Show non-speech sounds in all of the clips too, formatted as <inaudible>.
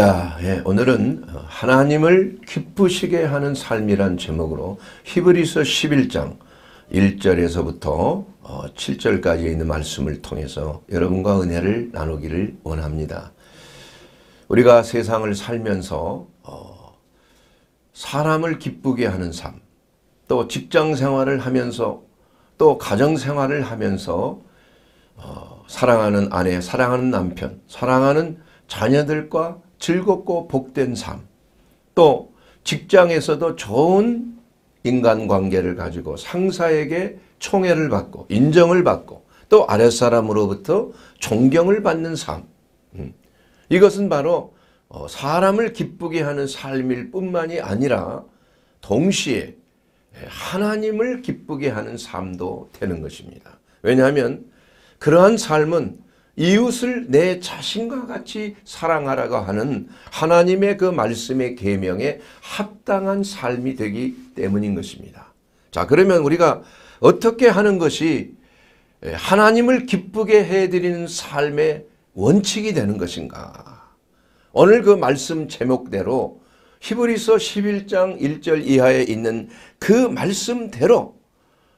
야, 예, 오늘은 어, 하나님을 기쁘시게 하는 삶이란 제목으로 히브리서 11장 1절에서부터 7절까지 어, 있는 말씀을 통해서 여러분과 은혜를 나누기를 원합니다. 우리가 세상을 살면서 어, 사람을 기쁘게 하는 삶, 또 직장 생활을 하면서 또 가정 생활을 하면서 사랑하는 아내, 사랑하는 남편, 사랑하는 자녀들과 즐겁고 복된 삶, 또 직장에서도 좋은 인간관계를 가지고 상사에게 총애를 받고 인정을 받고 또 아랫사람으로부터 존경을 받는 삶. 음. 이것은 바로 어, 사람을 기쁘게 하는 삶일 뿐만이 아니라 동시에 하나님을 기쁘게 하는 삶도 되는 것입니다. 왜냐하면 그러한 삶은 이웃을 내 자신과 같이 사랑하라고 하는 하나님의 그 말씀의 계명에 합당한 삶이 되기 때문인 것입니다. 자 그러면 우리가 어떻게 하는 것이 예, 하나님을 기쁘게 해드리는 삶의 원칙이 되는 것인가. 오늘 그 말씀 제목대로 히브리서 11장 1절 이하에 있는 그 말씀대로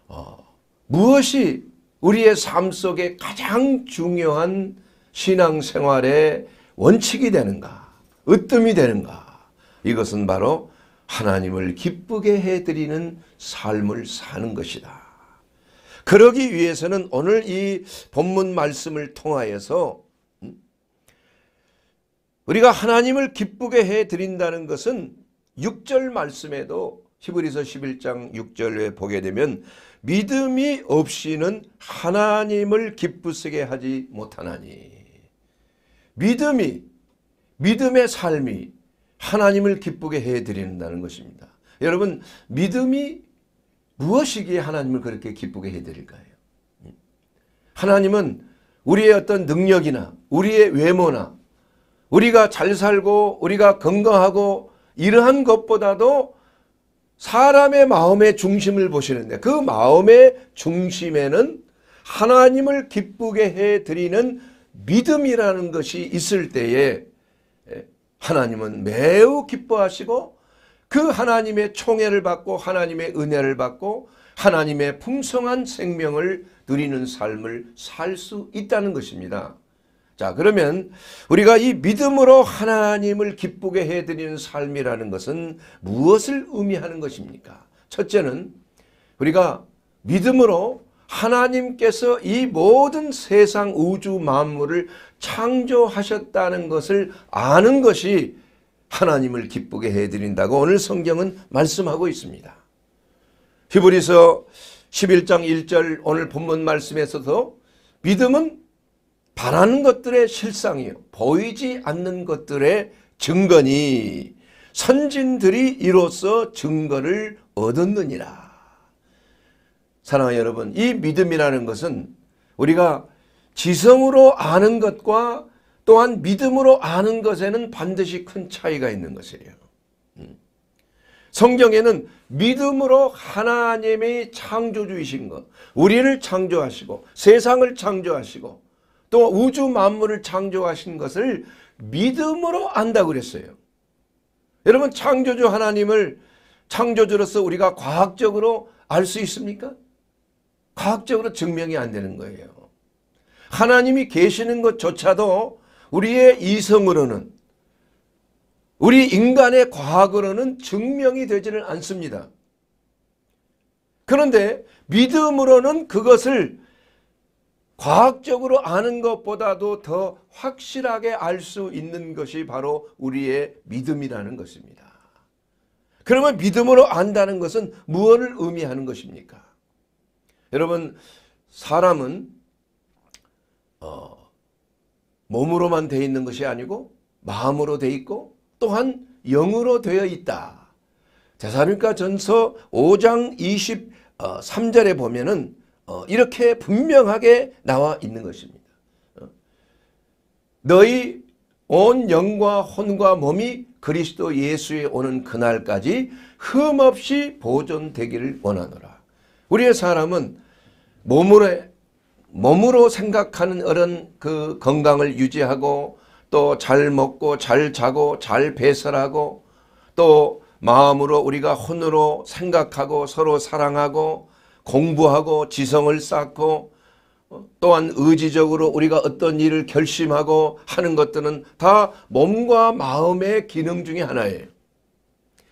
어, 무엇이 우리의 삶 속에 가장 중요한 신앙생활의 원칙이 되는가 으뜸이 되는가 이것은 바로 하나님을 기쁘게 해드리는 삶을 사는 것이다. 그러기 위해서는 오늘 이 본문 말씀을 통하여서 우리가 하나님을 기쁘게 해드린다는 것은 6절 말씀에도 히브리서 11장 6절에 보게 되면 믿음이 없이는 하나님을 기쁘시게 하지 못하나니 믿음이 믿음의 삶이 하나님을 기쁘게 해드린다는 것입니다. 여러분 믿음이 무엇이기에 하나님을 그렇게 기쁘게 해드릴까요? 하나님은 우리의 어떤 능력이나 우리의 외모나 우리가 잘 살고 우리가 건강하고 이러한 것보다도 사람의 마음의 중심을 보시는데 그 마음의 중심에는 하나님을 기쁘게 해드리는 믿음이라는 것이 있을 때에 예, 하나님은 매우 기뻐하시고 그 하나님의 총애를 받고 하나님의 은혜를 받고 하나님의 풍성한 생명을 누리는 삶을 살 수 있다는 것입니다. 자 그러면 우리가 이 믿음으로 하나님을 기쁘게 해드리는 삶이라는 것은 무엇을 의미하는 것입니까? 첫째는 우리가 믿음으로 하나님께서 이 모든 세상 우주 만물을 창조하셨다는 것을 아는 것이 하나님을 기쁘게 해드린다고 오늘 성경은 말씀하고 있습니다. 히브리서 11장 1절 오늘 본문 말씀에서도 믿음은 바라는 것들의 실상이요. 보이지 않는 것들의 증거니 선진들이 이로써 증거를 얻었느니라. 사랑하는 여러분, 이 믿음이라는 것은 우리가 지성으로 아는 것과 또한 믿음으로 아는 것에는 반드시 큰 차이가 있는 것이에요. 음. 성경에는 믿음으로 하나님의 창조주이신 것, 우리를 창조하시고 세상을 창조하시고 또 우주 만물을 창조하신 것을 믿음으로 안다 고 그랬어요. 여러분 창조주 하나님을 창조주로서 우리가 과학적으로 알 수 있습니까? 과학적으로 증명이 안 되는 거예요. 하나님이 계시는 것조차도 우리의 이성으로는 우리 인간의 과학으로는 증명이 되지는 않습니다. 그런데 믿음으로는 그것을 과학적으로 아는 것보다도 더 확실하게 알 수 있는 것이 바로 우리의 믿음이라는 것입니다. 그러면 믿음으로 안다는 것은 무엇을 의미하는 것입니까? 여러분 사람은 어, 몸으로만 돼 있는 것이 아니고 마음으로 돼 있고 또한 영으로 되어 있다. 대사님과 전서 5장 23절에 어, 보면은 어, 이렇게 분명하게 나와 있는 것입니다. 어. 너희 온 영과 혼과 몸이 그리스도 예수의 오는 그날까지 흠없이 보존되기를 원하노라. 우리의 사람은 몸으로, 몸으로 생각하는 이런 그 건강을 유지하고 또 잘 먹고 잘 자고 잘 배설하고 또 마음으로 우리가 혼으로 생각하고 서로 사랑하고 공부하고 지성을 쌓고 어, 또한 의지적으로 우리가 어떤 일을 결심하고 하는 것들은 다 몸과 마음의 기능 중의 하나예요.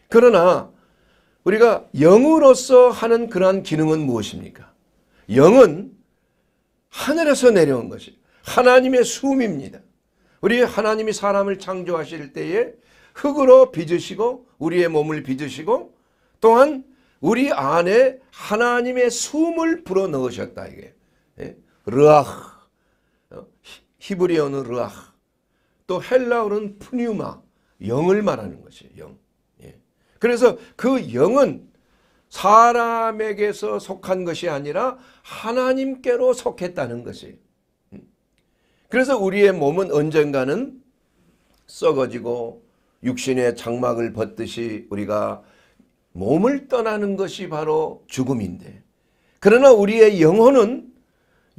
그러나 우리가 영으로서 하는 그러한 기능은 무엇입니까? 영은 하늘에서 내려온 것이 하나님의 숨입니다. 우리 하나님이 사람을 창조하실 때에 흙으로 빚으시고 우리의 몸을 빚으시고 또한 우리 안에 하나님의 숨을 불어 넣으셨다 이게. 예? 르아 어? 히브리어는 르아 또 헬라어는 푸뉴마 영을 말하는 것이 영. 예. 그래서 그 영은 사람에게서 속한 것이 아니라 하나님께로 속했다는 것이. 음. 그래서 우리의 몸은 언젠가는 썩어지고 육신의 장막을 벗듯이 우리가 몸을 떠나는 것이 바로 죽음인데 그러나 우리의 영혼은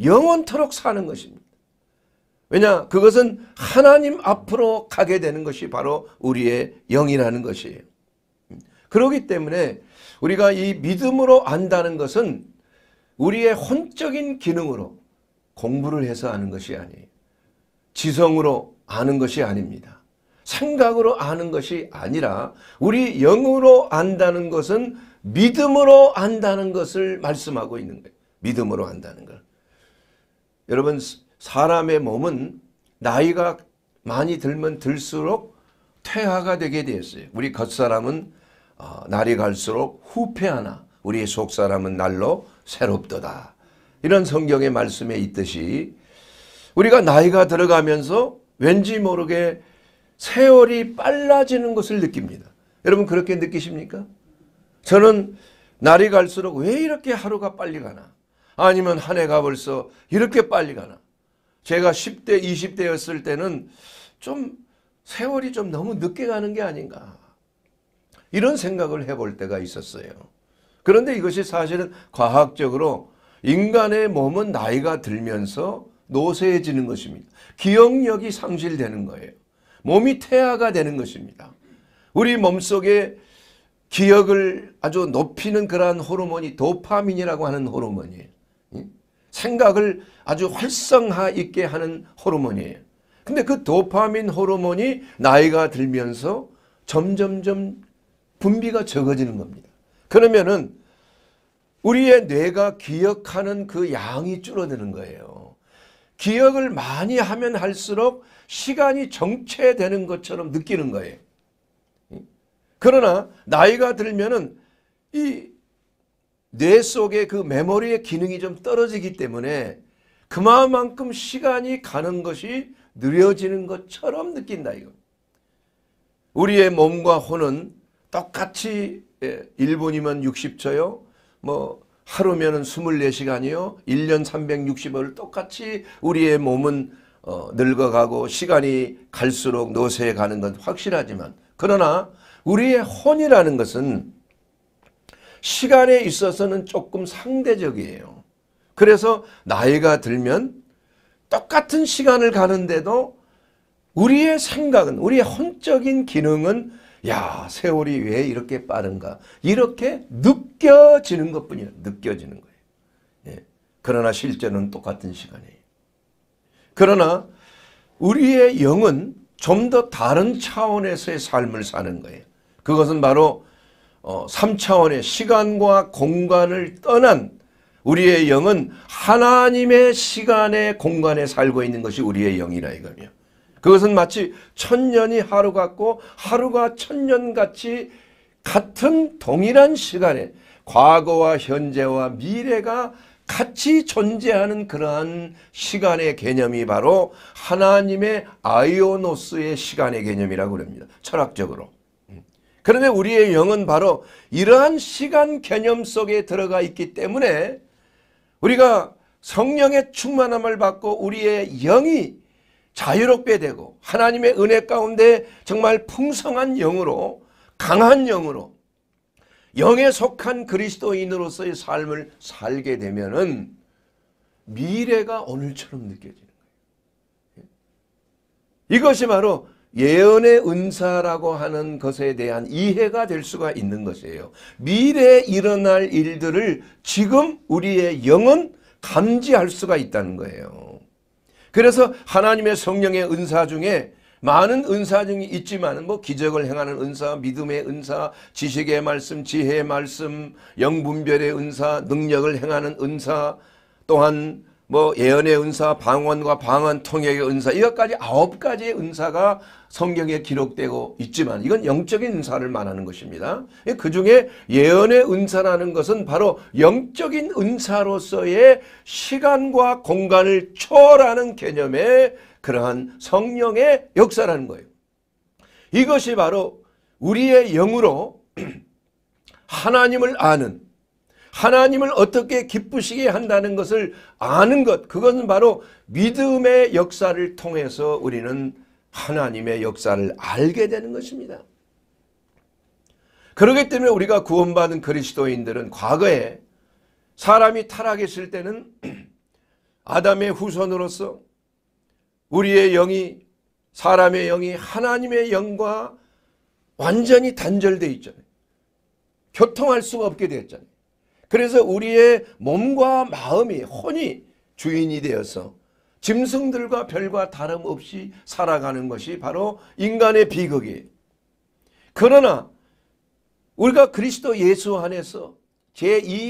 영원토록 사는 것입니다. 왜냐 그것은 하나님 앞으로 가게 되는 것이 바로 우리의 영이라는 것이에요. 그렇기 때문에 우리가 이 믿음으로 안다는 것은 우리의 혼적인 기능으로 공부를 해서 아는 것이 아니에요. 지성으로 아는 것이 아닙니다. 생각으로 아는 것이 아니라 우리 영으로 안다는 것은 믿음으로 안다는 것을 말씀하고 있는 거예요. 믿음으로 안다는 걸. 여러분 사람의 몸은 나이가 많이 들면 들수록 퇴화가 되게 되었어요. 우리 겉사람은 어, 날이 갈수록 후패하나 우리 속사람은 날로 새롭도다. 이런 성경의 말씀에 있듯이 우리가 나이가 들어가면서 왠지 모르게 세월이 빨라지는 것을 느낍니다. 여러분 그렇게 느끼십니까? 저는 날이 갈수록 왜 이렇게 하루가 빨리 가나? 아니면 한 해가 벌써 이렇게 빨리 가나? 제가 10대, 20대였을 때는 좀 세월이 좀 너무 늦게 가는 게 아닌가. 이런 생각을 해볼 때가 있었어요. 그런데 이것이 사실은 과학적으로 인간의 몸은 나이가 들면서 노쇠해지는 것입니다. 기억력이 상실되는 거예요. 몸이 태아가 되는 것입니다. 우리 몸속에 기억을 아주 높이는 그러한 호르몬이 도파민이라고 하는 호르몬이에요. 생각을 아주 활성화 있게 하는 호르몬이에요. 근데 그 도파민 호르몬이 나이가 들면서 점점점 분비가 적어지는 겁니다. 그러면은 우리의 뇌가 기억하는 그 양이 줄어드는 거예요. 기억을 많이 하면 할수록 시간이 정체되는 것처럼 느끼는 거예요. 그러나 나이가 들면은 이 뇌 속의 그 메모리의 기능이 좀 떨어지기 때문에 그만큼 시간이 가는 것이 느려지는 것처럼 느낀다 이거. 우리의 몸과 혼은 똑같이 1분이면 예, 60초요. 뭐 하루면 24시간이요. 1년 360을 똑같이 우리의 몸은 어, 늙어가고 시간이 갈수록 노쇠해가는 건 확실하지만 그러나 우리의 혼이라는 것은 시간에 있어서는 조금 상대적이에요. 그래서 나이가 들면 똑같은 시간을 가는데도 우리의 생각은 우리의 혼적인 기능은 야 세월이 왜 이렇게 빠른가 이렇게 느껴지는 것뿐이야 느껴지는 거예요. 예. 그러나 실제는 똑같은 시간이에요. 그러나 우리의 영은 좀 더 다른 차원에서의 삶을 사는 거예요. 그것은 바로 어, 3차원의 시간과 공간을 떠난 우리의 영은 하나님의 시간의 공간에 살고 있는 것이 우리의 영이라 이거며 그것은 마치 천년이 하루 같고 하루가 천년같이 같은 동일한 시간에 과거와 현재와 미래가 같이 존재하는 그러한 시간의 개념이 바로 하나님의 아이오노스의 시간의 개념이라고 그럽니다. 철학적으로. 음. 그런데 우리의 영은 바로 이러한 시간 개념 속에 들어가 있기 때문에 우리가 성령의 충만함을 받고 우리의 영이 자유롭게 되고 하나님의 은혜 가운데 정말 풍성한 영으로 강한 영으로 영에 속한 그리스도인으로서의 삶을 살게 되면은 미래가 오늘처럼 느껴지는 거예요. 예? 이것이 바로 예언의 은사라고 하는 것에 대한 이해가 될 수가 있는 것이에요. 미래에 일어날 일들을 지금 우리의 영은 감지할 수가 있다는 거예요. 그래서 하나님의 성령의 은사 중에 많은 은사 중이 있지만 뭐 기적을 행하는 은사, 믿음의 은사, 지식의 말씀, 지혜의 말씀, 영분별의 은사, 능력을 행하는 은사, 또한 뭐 예언의 은사, 방언과 방언 통역의 은사 이것까지 아홉 가지의 은사가 성경에 기록되고 있지만 이건 영적인 은사를 말하는 것입니다. 그 중에 예언의 은사라는 것은 바로 영적인 은사로서의 시간과 공간을 초월하는 개념의 그러한 성령의 역사라는 거예요. 이것이 바로 우리의 영으로 <clears throat> 하나님을 아는 하나님을 어떻게 기쁘시게 한다는 것을 아는 것 그것은 바로 믿음의 역사를 통해서 우리는 하나님의 역사를 알게 되는 것입니다. 그러기 때문에 우리가 구원받은 그리스도인들은 과거에 사람이 타락했을 때는 <clears throat> 아담의 후손으로서 우리의 영이 사람의 영이 하나님의 영과 완전히 단절돼 있잖아요. 교통할 수가 없게 되었잖아요. 그래서 우리의 몸과 마음이 혼이 주인이 되어서 짐승들과 별과 다름없이 살아가는 것이 바로 인간의 비극이에요. 그러나 우리가 그리스도 예수 안에서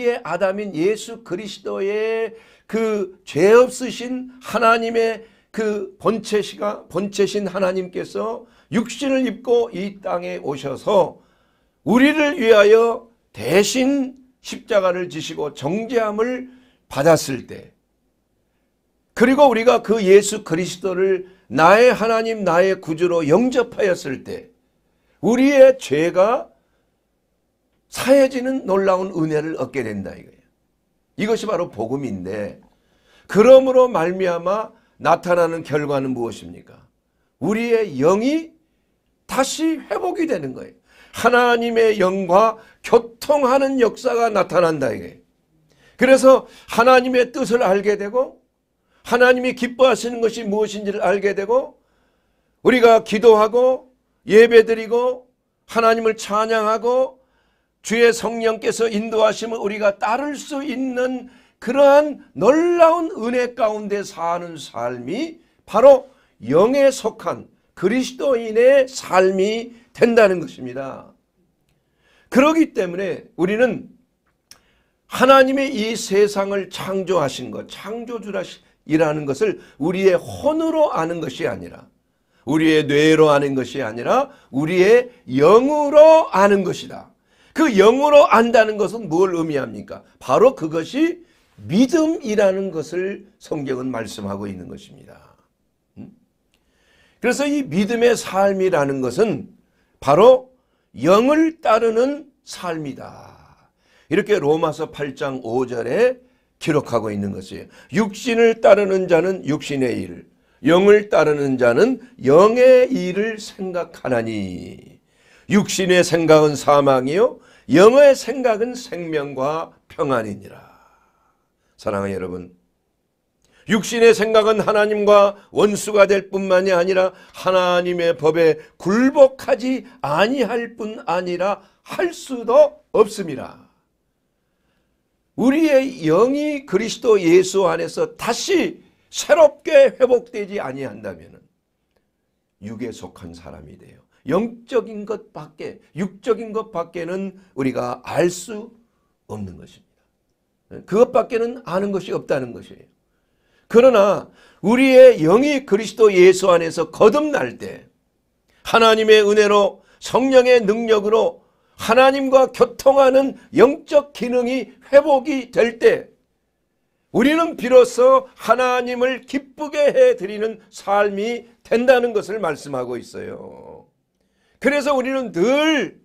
제2의 아담인 예수 그리스도의 그 죄 없으신 하나님의 그 본체시가 본체신 하나님께서 육신을 입고 이 땅에 오셔서 우리를 위하여 대신 십자가를 지시고 정죄함을 받았을 때 그리고 우리가 그 예수 그리스도를 나의 하나님 나의 구주로 영접하였을 때 우리의 죄가 사해지는 놀라운 은혜를 얻게 된다 이거예요. 이것이 바로 복음인데 그러므로 말미암아 나타나는 결과는 무엇입니까? 우리의 영이 다시 회복이 되는 거예요. 하나님의 영과 교통하는 역사가 나타난다 이게. 그래서 하나님의 뜻을 알게 되고 하나님이 기뻐하시는 것이 무엇인지를 알게 되고 우리가 기도하고 예배드리고 하나님을 찬양하고 주의 성령께서 인도하시면 우리가 따를 수 있는 그러한 놀라운 은혜 가운데 사는 삶이 바로 영에 속한 그리스도인의 삶이 된다는 것입니다. 그러기 때문에 우리는 하나님의 이 세상을 창조하신 것, 창조주라 이라는 것을 우리의 혼으로 아는 것이 아니라 우리의 뇌로 아는 것이 아니라 우리의 영으로 아는 것이다. 그 영으로 안다는 것은 뭘 의미합니까? 바로 그것이 믿음이라는 것을 성경은 말씀하고 있는 것입니다. 음? 그래서 이 믿음의 삶이라는 것은 바로 영을 따르는 삶이다. 이렇게 로마서 8장 5절에 기록하고 있는 것이에요. 육신을 따르는 자는 육신의 일, 영을 따르는 자는 영의 일을 생각하나니 육신의 생각은 사망이요 영의 생각은 생명과 평안이니라. 사랑하는 여러분 육신의 생각은 하나님과 원수가 될 뿐만이 아니라 하나님의 법에 굴복하지 아니할 뿐 아니라 할 수도 없습니다. 우리의 영이 그리스도 예수 안에서 다시 새롭게 회복되지 아니한다면 육에 속한 사람이 돼요. 영적인 것 밖에 육적인 것 밖에는 우리가 알 수 없는 것입니다. 그것밖에는 아는 것이 없다는 것이에요. 그러나 우리의 영이 그리스도 예수 안에서 거듭날 때 하나님의 은혜로 성령의 능력으로 하나님과 교통하는 영적 기능이 회복이 될 때 우리는 비로소 하나님을 기쁘게 해드리는 삶이 된다는 것을 말씀하고 있어요. 그래서 우리는 늘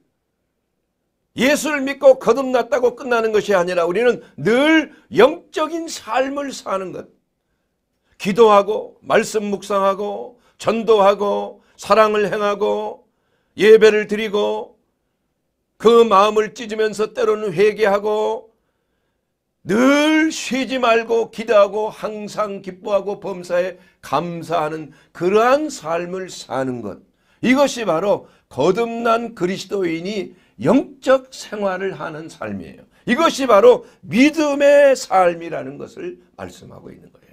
예수를 믿고 거듭났다고 끝나는 것이 아니라 우리는 늘 영적인 삶을 사는 것. 기도하고 말씀 묵상하고 전도하고 사랑을 행하고 예배를 드리고 그 마음을 찢으면서 때로는 회개하고 늘 쉬지 말고 기도하고 항상 기뻐하고 범사에 감사하는 그러한 삶을 사는 것. 이것이 바로 거듭난 그리스도인이 영적 생활을 하는 삶이에요. 이것이 바로 믿음의 삶이라는 것을 말씀하고 있는 거예요.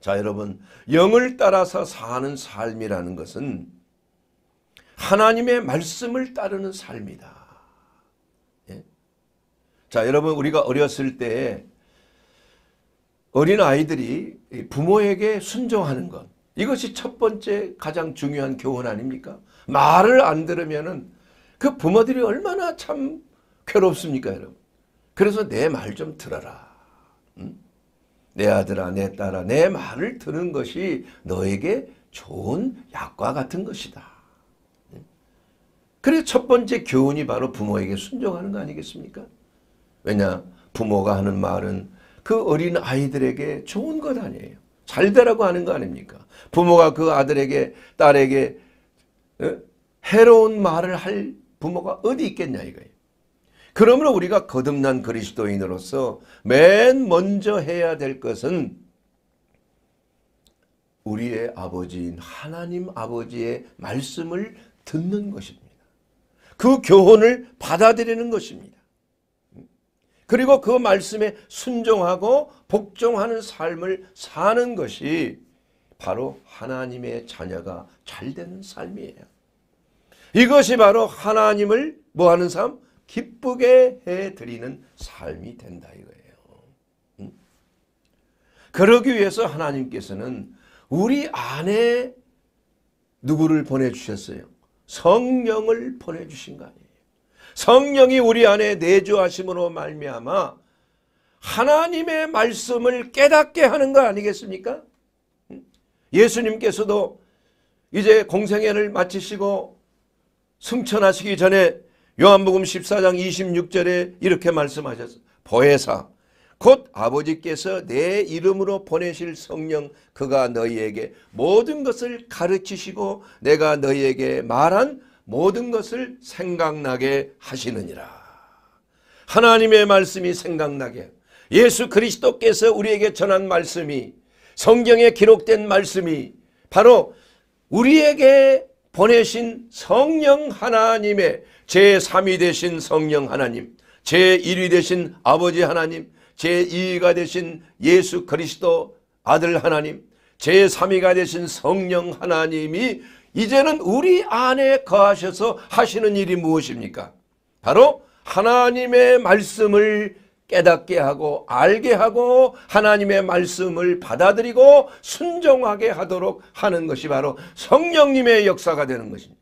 자 여러분 영을 따라서 사는 삶이라는 것은 하나님의 말씀을 따르는 삶이다. 예? 자, 여러분 우리가 어렸을 때 어린 아이들이 부모에게 순종하는 것 이것이 첫 번째 가장 중요한 교훈 아닙니까? 말을 안들으면그 부모들이 얼마나 참 괴롭습니까, 여러분? 그래서 내 말 좀 들어라. 응? 내 아들아, 내 딸아, 내 말을 듣는 것이 너에게 좋은 약과 같은 것이다. 그래서 첫 번째 교훈이 바로 부모에게 순종하는 거 아니겠습니까? 왜냐 부모가 하는 말은 그 어린 아이들에게 좋은 것 아니에요. 잘 되라고 하는 거 아닙니까? 부모가 그 아들에게 딸에게 어? 해로운 말을 할 부모가 어디 있겠냐 이거예요. 그러므로 우리가 거듭난 그리스도인으로서 맨 먼저 해야 될 것은 우리의 아버지인 하나님 아버지의 말씀을 듣는 것입니다. 그 교훈을 받아들이는 것입니다. 그리고 그 말씀에 순종하고 복종하는 삶을 사는 것이 바로 하나님의 자녀가 잘 되는 삶이에요. 이것이 바로 하나님을 뭐하는 삶? 기쁘게 해드리는 삶이 된다 이거예요. 음? 그러기 위해서 하나님께서는 우리 안에 누구를 보내주셨어요? 성령을 보내주신 거 아니에요. 성령이 우리 안에 내주하심으로 말미암아 하나님의 말씀을 깨닫게 하는 거 아니겠습니까? 예수님께서도 이제 공생애를 마치시고 승천하시기 전에 요한복음 14장 26절에 이렇게 말씀하셨어요. 보혜사 곧 아버지께서 내 이름으로 보내실 성령 그가 너희에게 모든 것을 가르치시고 내가 너희에게 말한 모든 것을 생각나게 하시느니라. 하나님의 말씀이 생각나게 예수 그리스도께서 우리에게 전한 말씀이 성경에 기록된 말씀이 바로 우리에게 보내신 성령 하나님의 제3위 되신 성령 하나님 제1위 되신 아버지 하나님 제2위가 되신 예수 그리스도 아들 하나님 제3위가 되신 성령 하나님이 이제는 우리 안에 거하셔서 하시는 일이 무엇입니까? 바로 하나님의 말씀을 깨닫게 하고 알게 하고 하나님의 말씀을 받아들이고 순종하게 하도록 하는 것이 바로 성령님의 역사가 되는 것입니다.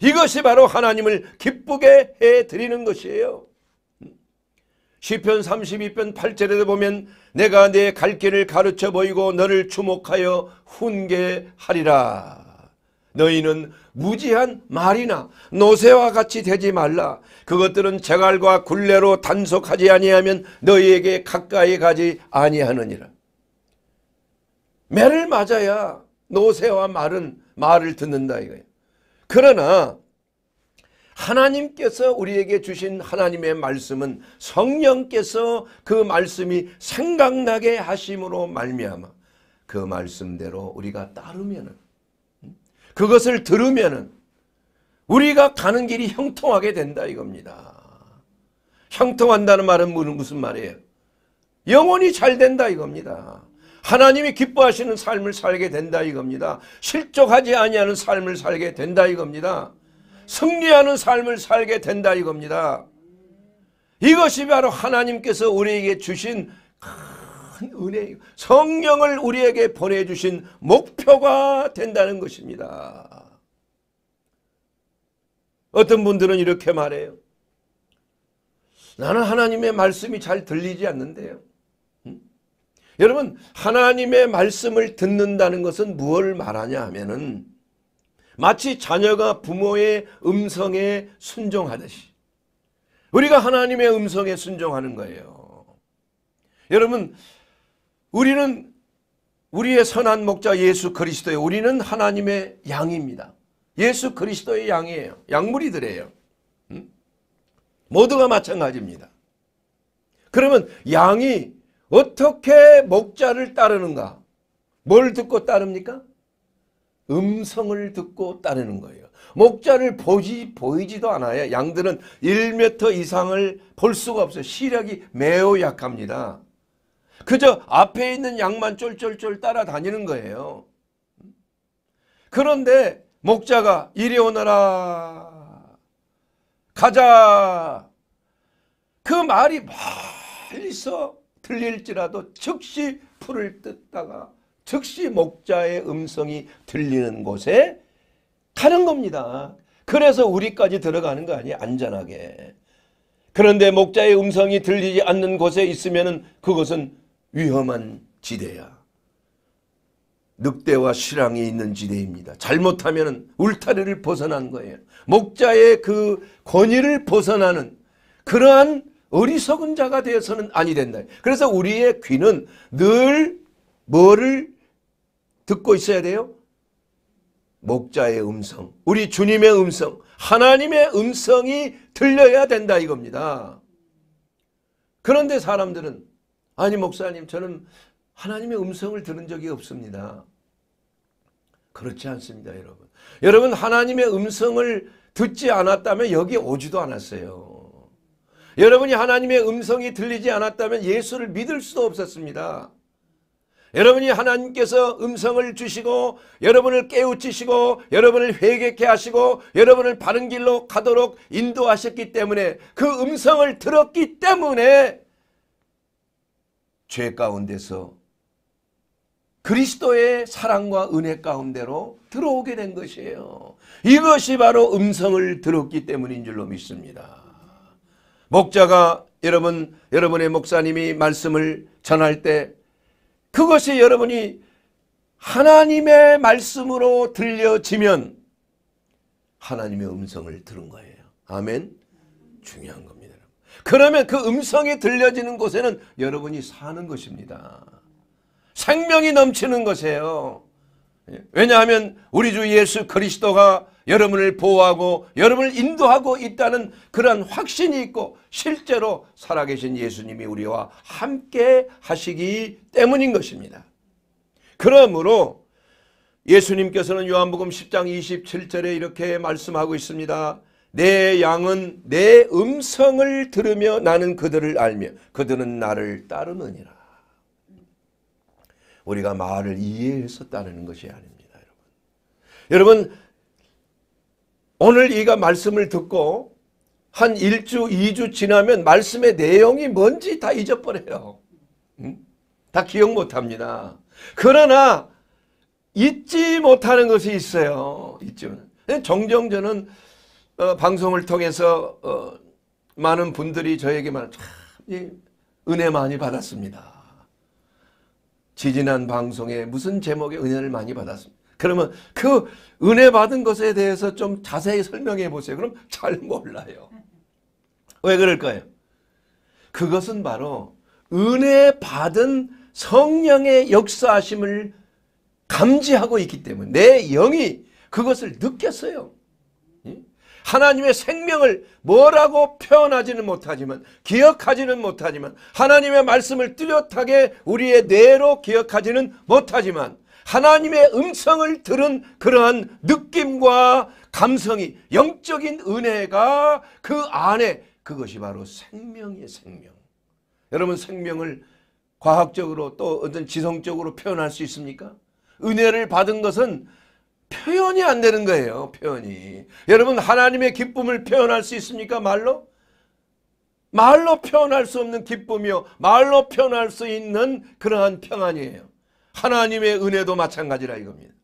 이것이 바로 하나님을 기쁘게 해드리는 것이에요. 시편 32편 8절에 보면 내가 내 갈 길을 가르쳐 보이고 너를 주목하여 훈계하리라. 너희는 무지한 말이나 노새와 같이 되지 말라. 그것들은 재갈과 굴레로 단속하지 아니하면 너희에게 가까이 가지 아니하느니라. 매를 맞아야 노새와 말은 말을 듣는다 이거예요. 그러나 하나님께서 우리에게 주신 하나님의 말씀은 성령께서 그 말씀이 생각나게 하심으로 말미암아 그 말씀대로 우리가 따르면은 음? 그것을 들으면은 우리가 가는 길이 형통하게 된다 이겁니다. 형통한다는 말은 무슨 말이에요? 영원히잘 된다 이겁니다. 하나님이 기뻐하시는 삶을 살게 된다 이겁니다. 실족하지 아니하는 삶을 살게 된다 이겁니다. 승리하는 삶을 살게 된다 이겁니다. 이것이 바로 하나님께서 우리에게 주신 큰 은혜, 성령을 우리에게 보내주신 목표가 된다는 것입니다. 어떤 분들은 이렇게 말해요. 나는 하나님의 말씀이 잘 들리지 않는데요. 음? 여러분 하나님의 말씀을 듣는다는 것은 무엇을 말하냐 하면은 마치 자녀가 부모의 음성에 순종하듯이 우리가 하나님의 음성에 순종하는 거예요. 여러분 우리는 우리의 선한 목자 예수 그리스도예요. 우리는 하나님의 양입니다. 예수 그리스도의 양이에요. 양무리들이에요. 음? 모두가 마찬가지입니다. 그러면 양이 어떻게 목자를 따르는가? 뭘 듣고 따릅니까? 음성을 듣고 따르는 거예요. 목자를 보지, 보이지도 않아요. 양들은 1m 이상을 볼 수가 없어요. 시력이 매우 약합니다. 그저 앞에 있는 양만 쫄쫄쫄 따라다니는 거예요. 그런데 목자가 이리 오너라. 가자. 그 말이 멀리서 들릴지라도 즉시 풀을 뜯다가 즉시 목자의 음성이 들리는 곳에 가는 겁니다. 그래서 우리까지 들어가는 거 아니에요. 안전하게. 그런데 목자의 음성이 들리지 않는 곳에 있으면 그것은 위험한 지대야. 늑대와 실랑이 있는 지대입니다. 잘못하면 울타리를 벗어난 거예요. 목자의 그 권위를 벗어나는 그러한 어리석은 자가 되어서는 아니 된다. 그래서 우리의 귀는 늘 뭐를 듣고 있어야 돼요. 목자의 음성, 우리 주님의 음성, 하나님의 음성이 들려야 된다 이겁니다. 그런데 사람들은 아니 목사님 저는 하나님의 음성을 들은 적이 없습니다. 그렇지 않습니다 여러분. 여러분 하나님의 음성을 듣지 않았다면 여기 오지도 않았어요. 여러분이 하나님의 음성이 들리지 않았다면 예수를 믿을 수도 없었습니다. 여러분이 하나님께서 음성을 주시고 여러분을 깨우치시고 여러분을 회개케 하시고 여러분을 바른 길로 가도록 인도하셨기 때문에 그 음성을 들었기 때문에 죄 가운데서 그리스도의 사랑과 은혜 가운데로 들어오게 된 것이에요. 이것이 바로 음성을 들었기 때문인 줄로 믿습니다. 목자가 여러분, 여러분의 목사님이 말씀을 전할 때 그것이 여러분이 하나님의 말씀으로 들려지면 하나님의 음성을 들은 거예요. 아멘. 중요한 겁니다. 그러면 그 음성이 들려지는 곳에는 여러분이 사는 것입니다. 생명이 넘치는 것이에요. 왜냐하면 우리 주 예수 그리스도가 여러분을 보호하고 여러분을 인도하고 있다는 그런 확신이 있고 실제로 살아계신 예수님이 우리와 함께 하시기 때문인 것입니다. 그러므로 예수님께서는 요한복음 10장 27절에 이렇게 말씀하고 있습니다. 내 양은 내 음성을 들으며 나는 그들을 알며 그들은 나를 따르느니라. 우리가 말을 이해해서 따르는 것이 아닙니다. 여러분. 여러분 오늘 이가 말씀을 듣고 한 1주, 2주 지나면 말씀의 내용이 뭔지 다 잊어버려요. 다 기억 못합니다. 그러나 잊지 못하는 것이 있어요. 잊지 종종 저는 어, 방송을 통해서 어, 많은 분들이 저에게 만 참, 예, 은혜 많이 받았습니다. 지지난 방송에 무슨 제목의 은혜를 많이 받았습니다. 그러면 그 은혜 받은 것에 대해서 좀 자세히 설명해 보세요. 그럼 잘 몰라요. 왜 그럴까요? 그것은 바로 은혜 받은 성령의 역사심을 감지하고 있기 때문에 내 영이 그것을 느꼈어요. 예? 하나님의 생명을 뭐라고 표현하지는 못하지만 기억하지는 못하지만 하나님의 말씀을 뚜렷하게 우리의 뇌로 기억하지는 못하지만 하나님의 음성을 들은 그러한 느낌과 감성이 영적인 은혜가 그 안에 그것이 바로 생명의 생명. 여러분 생명을 과학적으로 또 어떤 지성적으로 표현할 수 있습니까? 은혜를 받은 것은 표현이 안 되는 거예요. 표현이. 여러분 하나님의 기쁨을 표현할 수 있습니까? 말로? 말로 표현할 수 없는 기쁨이요. 말로 표현할 수 있는 그러한 평안이에요. 하나님의 은혜도 마찬가지라 이겁니다.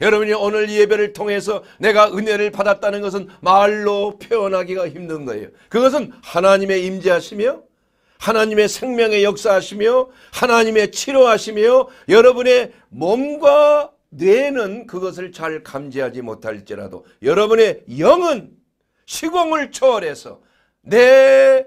여러분이 오늘 예배를 통해서 내가 은혜를 받았다는 것은 말로 표현하기가 힘든 거예요. 그것은 하나님의 임재하시며 하나님의 생명의 역사하시며 하나님의 치료하시며 여러분의 몸과 뇌는 그것을 잘 감지하지 못할지라도 여러분의 영은 시공을 초월해서 내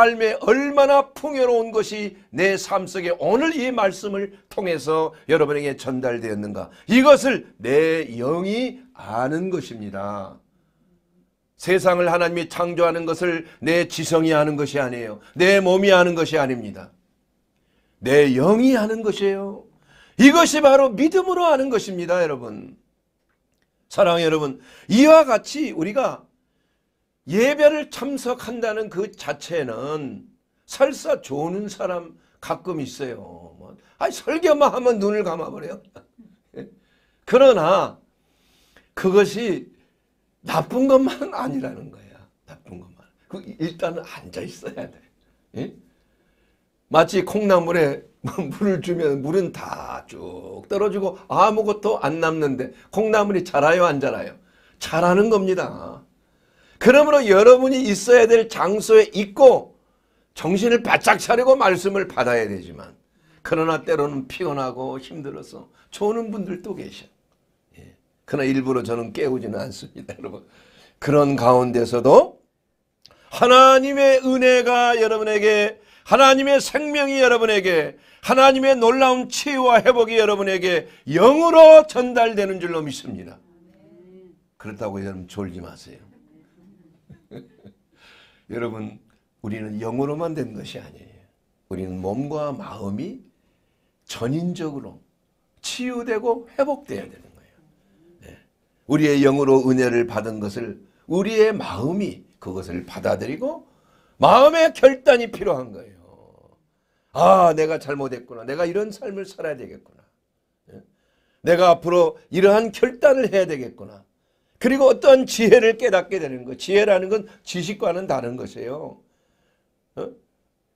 삶에 얼마나 풍요로운 것이 내 삶 속에 오늘 이 말씀을 통해서 여러분에게 전달되었는가. 이것을 내 영이 아는 것입니다. 세상을 하나님이 창조하는 것을 내 지성이 아는 것이 아니에요. 내 몸이 아는 것이 아닙니다. 내 영이 아는 것이에요. 이것이 바로 믿음으로 아는 것입니다, 여러분. 사랑 여러분, 이와 같이 우리가 예배를 참석한다는 그 자체는 설사 조는 사람 가끔 있어요. 뭐, 아니 설교만 하면 눈을 감아버려. <laughs> 그러나 그것이 나쁜 것만 아니라는 거야. 나쁜 것만. 그 일단은 앉아 있어야 돼. 예? 마치 콩나물에 <laughs> 물을 주면 물은 다 쭉 떨어지고 아무것도 안 남는데 콩나물이 자라요 안 자라요? 자라는 겁니다. 그러므로 여러분이 있어야 될 장소에 있고 정신을 바짝 차리고 말씀을 받아야 되지만 그러나 때로는 피곤하고 힘들어서 좋은 분들도 계셔. 예. 그러나 일부러 저는 깨우지는 않습니다. <laughs> 여러분. 그런 가운데서도 하나님의 은혜가 여러분에게 하나님의 생명이 여러분에게 하나님의 놀라운 치유와 회복이 여러분에게 영으로 전달되는 줄로 믿습니다. 그렇다고 여러분 졸지 마세요. 여러분 우리는 영으로만 된 것이 아니에요. 우리는 몸과 마음이 전인적으로 치유되고 회복돼야 되는 거예요. 네. 우리의 영으로 은혜를 받은 것을 우리의 마음이 그것을 받아들이고 마음의 결단이 필요한 거예요. 아 내가 잘못했구나. 내가 이런 삶을 살아야 되겠구나. 네. 내가 앞으로 이러한 결단을 해야 되겠구나. 그리고 어떤 지혜를 깨닫게 되는 거. 지혜라는 건 지식과는 다른 것이에요. 어?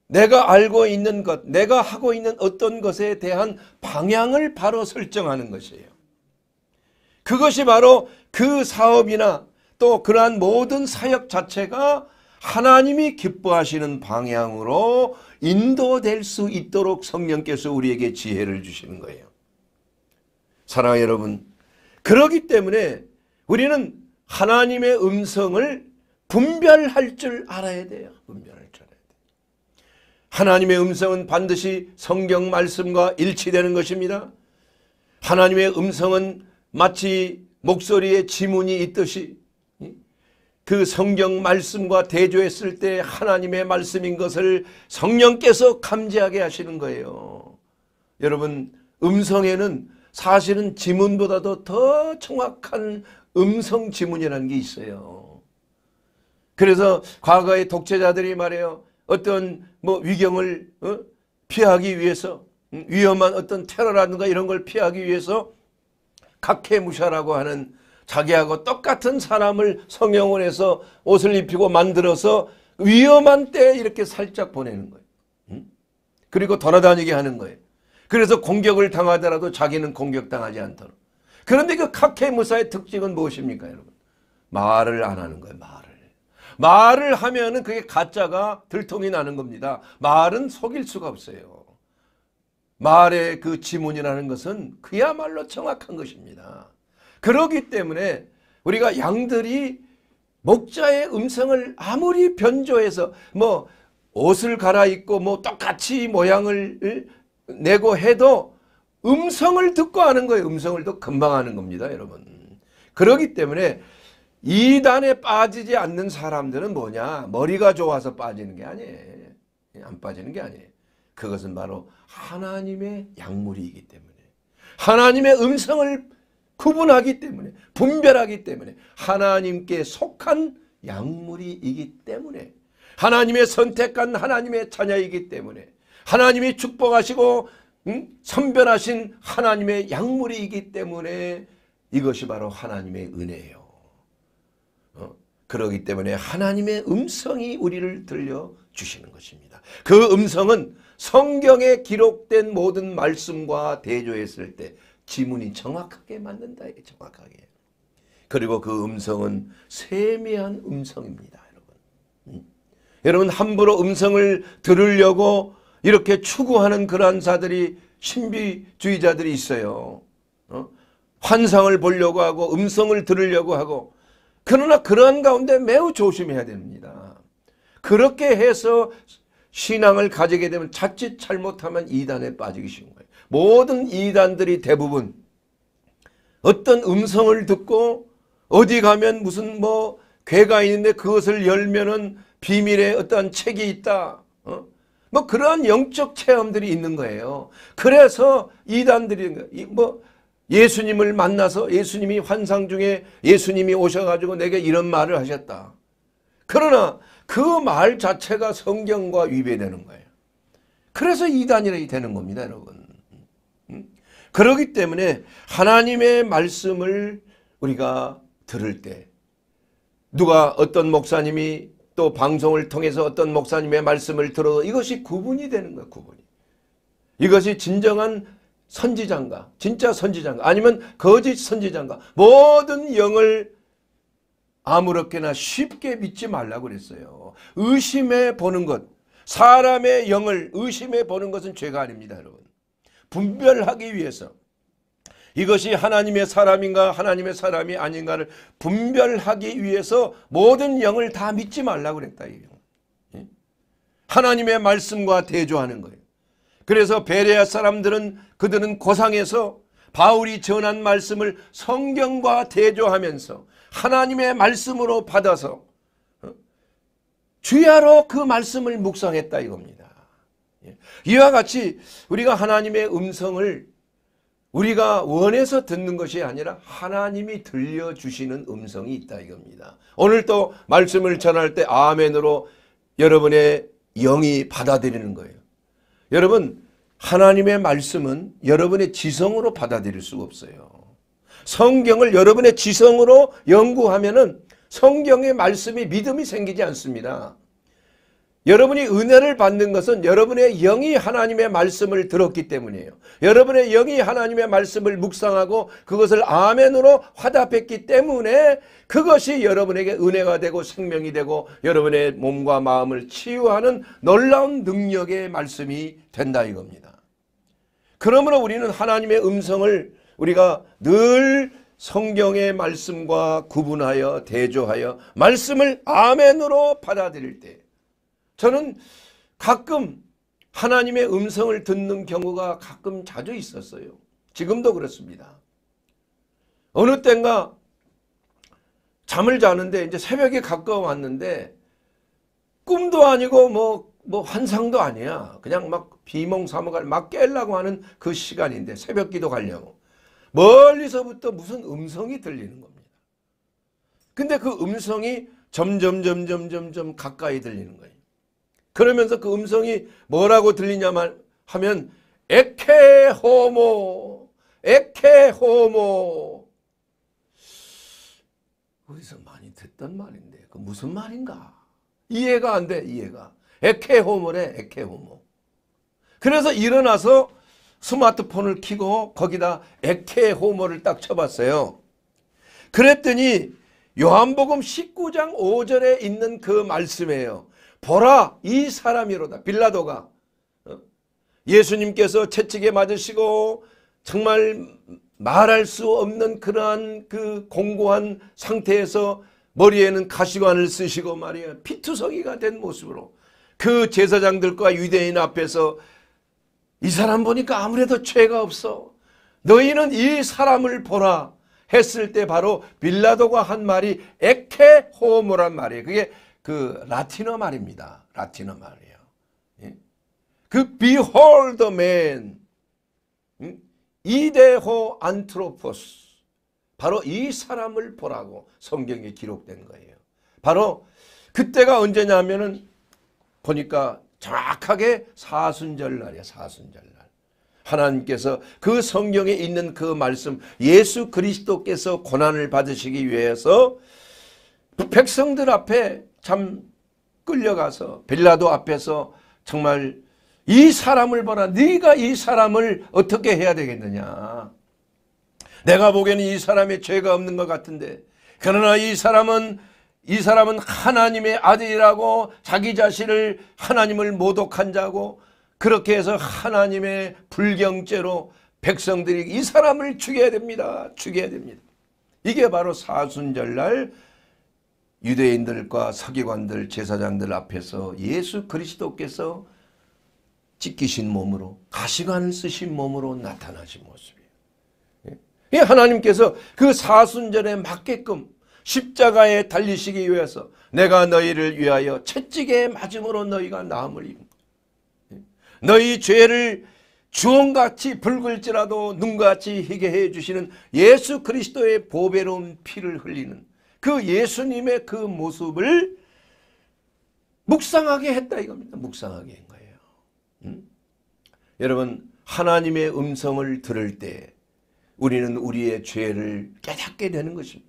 내가 알고 있는 것, 내가 하고 있는 어떤 것에 대한 방향을 바로 설정하는 것이에요. 그것이 바로 그 사업이나 또 그러한 모든 사역 자체가 하나님이 기뻐하시는 방향으로 인도될 수 있도록 성령께서 우리에게 지혜를 주시는 거예요. 사랑하 여러분, 그러기 때문에 우리는 하나님의 음성을 분별할 줄 알아야 돼요. 분별할 줄 알아야 돼요. 하나님의 음성은 반드시 성경 말씀과 일치되는 것입니다. 하나님의 음성은 마치 목소리에 지문이 있듯이 그 성경 말씀과 대조했을 때 하나님의 말씀인 것을 성령께서 감지하게 하시는 거예요. 여러분 음성에는 사실은 지문보다도 더 정확한 음성 지문이라는 게 있어요. 그래서 과거의 독재자들이 말해요. 어떤 뭐 위경을 어? 피하기 위해서 음, 위험한 어떤 테러라든가 이런 걸 피하기 위해서 각해무샤라고 하는 자기하고 똑같은 사람을 성형을 해서 옷을 입히고 만들어서 위험한 때에 이렇게 살짝 보내는 거예요. 음? 그리고 돌아다니게 하는 거예요. 그래서 공격을 당하더라도 자기는 공격당하지 않도록. 그런데 그 카케 무사의 특징은 무엇입니까, 여러분? 말을 안 하는 거예요, 말을. 말을 하면은 그게 가짜가 들통이 나는 겁니다. 말은 속일 수가 없어요. 말의 그 지문이라는 것은 그야말로 정확한 것입니다. 그러기 때문에 우리가 양들이 목자의 음성을 아무리 변조해서 뭐 옷을 갈아입고 뭐 똑같이 모양을 내고 해도 음성을 듣고 하는 거예요. 음성을 더 금방 하는 겁니다. 여러분. 그러기 때문에 이단에 빠지지 않는 사람들은 뭐냐. 머리가 좋아서 빠지는 게 아니에요. 안 빠지는 게 아니에요. 그것은 바로 하나님의 약물이기 때문에 하나님의 음성을 구분하기 때문에 분별하기 때문에 하나님께 속한 약물이기 때문에 하나님의 선택한 하나님의 자녀이기 때문에 하나님이 축복하시고 선별하신 하나님의 약물이기 때문에 이것이 바로 하나님의 은혜예요. 어? 그러기 때문에 하나님의 음성이 우리를 들려주시는 것입니다. 그 음성은 성경에 기록된 모든 말씀과 대조했을 때 지문이 정확하게 맞는다. 정확하게. 그리고 그 음성은 세미한 음성입니다. 여러분. 음? 여러분 함부로 음성을 들으려고 이렇게 추구하는 그러한 자들이 신비주의자들이 있어요. 어? 환상을 보려고 하고 음성을 들으려고 하고 그러나 그러한 가운데 매우 조심해야 됩니다. 그렇게 해서 신앙을 가지게 되면 자칫 잘못하면 이단에 빠지기 쉬운 거예요. 모든 이단들이 대부분 어떤 음성을 듣고 어디 가면 무슨 뭐 괴가 있는데 그것을 열면은 비밀의 어떤 책이 있다. 어? 뭐 그러한 영적 체험들이 있는 거예요. 그래서 이단들이 뭐 예수님을 만나서 예수님이 환상 중에 예수님이 오셔가지고 내게 이런 말을 하셨다. 그러나 그 말 자체가 성경과 위배되는 거예요. 그래서 이단이 되는 겁니다, 여러분. 음? 그러기 때문에 하나님의 말씀을 우리가 들을 때 누가 어떤 목사님이 또 방송을 통해서 어떤 목사님의 말씀을 들어도 이것이 구분이 되는 거야 구분이. 이것이 진정한 선지자가 진짜 선지자가 아니면 거짓 선지자가 모든 영을 아무렇게나 쉽게 믿지 말라고 그랬어요. 의심해 보는 것 사람의 영을 의심해 보는 것은 죄가 아닙니다 여러분. 분별하기 위해서 이것이 하나님의 사람인가 하나님의 사람이 아닌가를 분별하기 위해서 모든 영을 다 믿지 말라 그랬다. 이 영. 예? 하나님의 말씀과 대조하는 거예요. 그래서 베레아 사람들은 그들은 고상에서 바울이 전한 말씀을 성경과 대조하면서 하나님의 말씀으로 받아서 어? 주야로 그 말씀을 묵상했다 이겁니다. 예. 이와 같이 우리가 하나님의 음성을 우리가 원해서 듣는 것이 아니라 하나님이 들려주시는 음성이 있다 이겁니다. 오늘 또 말씀을 전할 때 아멘으로 여러분의 영이 받아들이는 거예요. 여러분 하나님의 말씀은 여러분의 지성으로 받아들일 수가 없어요. 성경을 여러분의 지성으로 연구하면 성경의 말씀이 믿음이 생기지 않습니다. 여러분이 은혜를 받는 것은 여러분의 영이 하나님의 말씀을 들었기 때문이에요. 여러분의 영이 하나님의 말씀을 묵상하고 그것을 아멘으로 화답했기 때문에 그것이 여러분에게 은혜가 되고 생명이 되고 여러분의 몸과 마음을 치유하는 놀라운 능력의 말씀이 된다 이겁니다. 그러므로 우리는 하나님의 음성을 우리가 늘 성경의 말씀과 구분하여 대조하여 말씀을 아멘으로 받아들일 때 저는 가끔 하나님의 음성을 듣는 경우가 가끔 자주 있었어요. 지금도 그렇습니다. 어느 땐가 잠을 자는데 이제 새벽에 가까워 왔는데 꿈도 아니고 뭐뭐 뭐 환상도 아니야. 그냥 막 비몽사몽할 막 깰라고 하는 그 시간인데 새벽 기도 가려고 멀리서부터 무슨 음성이 들리는 겁니다. 근데 그 음성이 점점 점점 점점 가까이 들리는 거예요. 그러면서 그 음성이 뭐라고 들리냐만 하면 에케호모 에케호모 어디서 많이 듣던 말인데 그 무슨 말인가 이해가 안 돼 이해가 에케호모래 에케호모 그래서 일어나서 스마트폰을 키고 거기다 에케호모를 딱 쳐봤어요 그랬더니 요한복음 19장 5절에 있는 그 말씀이에요 보라 이 사람이로다. 빌라도가 어? 예수님께서 채찍에 맞으시고 정말 말할 수 없는 그러한 그 공고한 상태에서 머리에는 가시관을 쓰시고 말이야 피투성이가 된 모습으로 그 제사장들과 유대인 앞에서 이 사람 보니까 아무래도 죄가 없어 너희는 이 사람을 보라 했을 때 바로 빌라도가 한 말이 에케 호모란 말이에요 그게 그 라틴어 말입니다. 라틴어 말이에요. 예? 그 behold the man 음? 이데호 안트로포스 바로 이 사람을 보라고 성경에 기록된 거예요. 바로 그때가 언제냐면은 보니까 정확하게 사순절날이야 사순절날. 하나님께서 그 성경에 있는 그 말씀 예수 그리스도께서 고난을 받으시기 위해서 백성들 앞에 참 끌려가서 빌라도 앞에서 정말 이 사람을 봐라. 네가 이 사람을 어떻게 해야 되겠느냐. 내가 보기에는 이 사람의 죄가 없는 것 같은데 그러나 이 사람은 이 사람은 하나님의 아들이라고 자기 자신을 하나님을 모독한 자고 그렇게 해서 하나님의 불경죄로 백성들이 이 사람을 죽여야 됩니다. 죽여야 됩니다. 이게 바로 사순절날 유대인들과 서기관들 제사장들 앞에서 예수 그리스도께서 찢기신 몸으로 가시관을 쓰신 몸으로 나타나신 모습이에요. 예? 예? 하나님께서 그 사순절에 맞게끔 십자가에 달리시기 위해서 내가 너희를 위하여 채찍에 맞음으로 너희가 나음을 입은 예? 너희 죄를 주원같이 붉을지라도 눈같이 희게 해주시는 예수 그리스도의 보배로운 피를 흘리는 그 예수님의 그 모습을 묵상하게 했다 이겁니다. 묵상하게 한 거예요. 음? 여러분 하나님의 음성을 들을 때 우리는 우리의 죄를 깨닫게 되는 것입니다.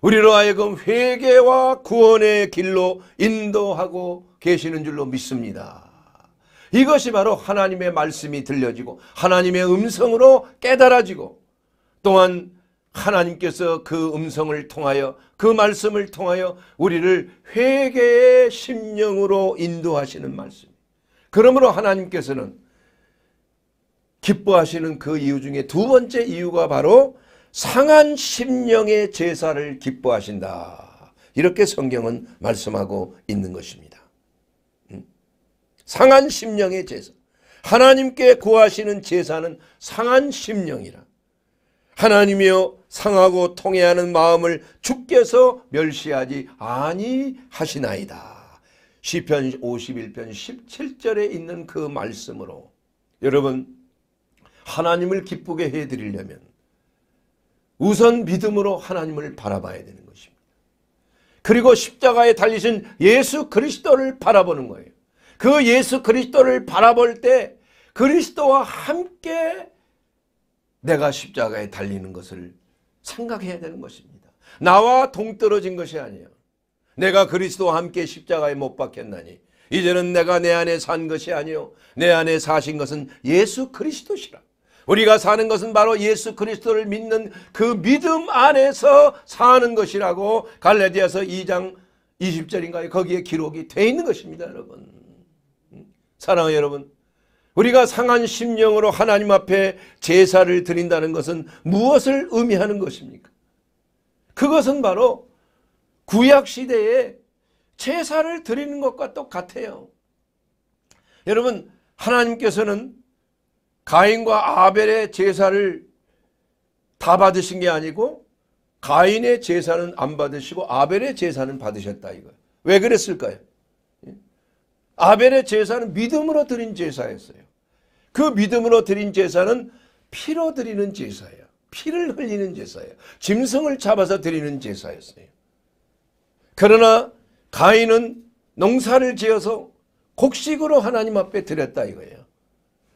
우리로 하여금 회개와 구원의 길로 인도하고 계시는 줄로 믿습니다. 이것이 바로 하나님의 말씀이 들려지고 하나님의 음성으로 깨달아지고 또한 하나님께서 그 음성을 통하여 그 말씀을 통하여 우리를 회개의 심령으로 인도하시는 말씀. 그러므로 하나님께서는 기뻐하시는 그 이유 중에 두 번째 이유가 바로 상한 심령의 제사를 기뻐하신다. 이렇게 성경은 말씀하고 있는 것입니다. 음? 상한 심령의 제사. 하나님께 구하시는 제사는 상한 심령이라. 하나님이여 상하고 통해하는 마음을 주께서 멸시하지 아니하시나이다. 시편 51편 17절에 있는 그 말씀으로 여러분 하나님을 기쁘게 해드리려면 우선 믿음으로 하나님을 바라봐야 되는 것입니다. 그리고 십자가에 달리신 예수 그리스도를 바라보는 거예요. 그 예수 그리스도를 바라볼 때 그리스도와 함께 내가 십자가에 달리는 것을 생각해야 되는 것입니다. 나와 동떨어진 것이 아니야. 내가 그리스도와 함께 십자가에 못 박혔나니 이제는 내가 내 안에 산 것이 아니요 내 안에 사신 것은 예수 그리스도시라. 우리가 사는 것은 바로 예수 그리스도를 믿는 그 믿음 안에서 사는 것이라고 갈라디아서 2장 20절인가요? 거기에 기록이 돼 있는 것입니다, 여러분. 사랑하는 여러분, 우리가 상한 심령으로 하나님 앞에 제사를 드린다는 것은 무엇을 의미하는 것입니까? 그것은 바로 구약시대에 제사를 드리는 것과 똑같아요. 여러분 하나님께서는 가인과 아벨의 제사를 다 받으신 게 아니고 가인의 제사는 안 받으시고 아벨의 제사는 받으셨다 이거예요. 왜 그랬을까요? 예? 아벨의 제사는 믿음으로 드린 제사였어요. 그 믿음으로 드린 제사는 피로 드리는 제사예요. 피를 흘리는 제사예요. 짐승을 잡아서 드리는 제사였어요. 그러나 가인은 농사를 지어서 곡식으로 하나님 앞에 드렸다 이거예요.